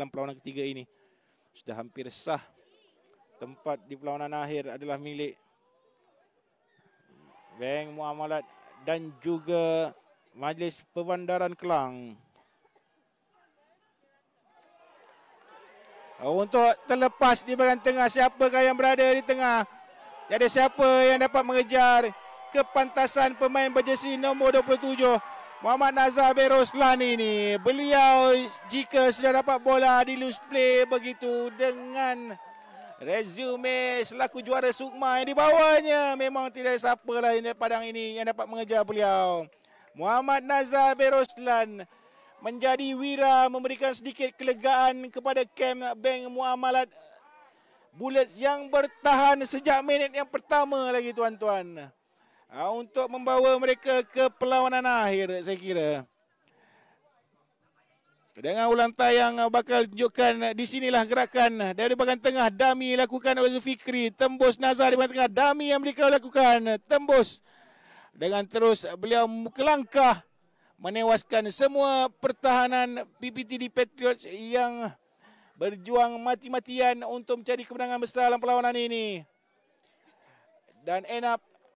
dalam perlawanan ketiga ini. Sudah hampir sah tempat di perlawanan akhir adalah milik Bank Muamalat dan juga Majlis Perbandaran Kelang. Oh, untuk terlepas di bahagian tengah, siapakah yang berada di tengah? Jadi siapa yang dapat mengejar kepantasan pemain berjersi nombor 27? Muhammad Nazar bin Roslan ini beliau jika sudah dapat bola di loose play begitu dengan resume selaku juara Sukma yang dibawanya memang tidak ada siapa lain daripada yang ini yang dapat mengejar beliau Muhammad Nazar bin Roslan menjadi wira memberikan sedikit kelegaan kepada kem Bank Muamalat Bullets yang bertahan sejak minit yang pertama lagi tuan-tuan. Ah, untuk membawa mereka ke perlawanan akhir saya kira. Dengan ulang tayang ah, bakal tunjukkan ah, di sinilah gerakan dari bahagian tengah Dami lakukan oleh Zulfikri tembus Nazar di bahagian tengah Dami yang mereka lakukan tembus dengan terus beliau kelangkah menewaskan semua pertahanan PPT di Patriots yang berjuang mati-matian untuk mencari kemenangan besar dalam perlawanan ini. Dan enap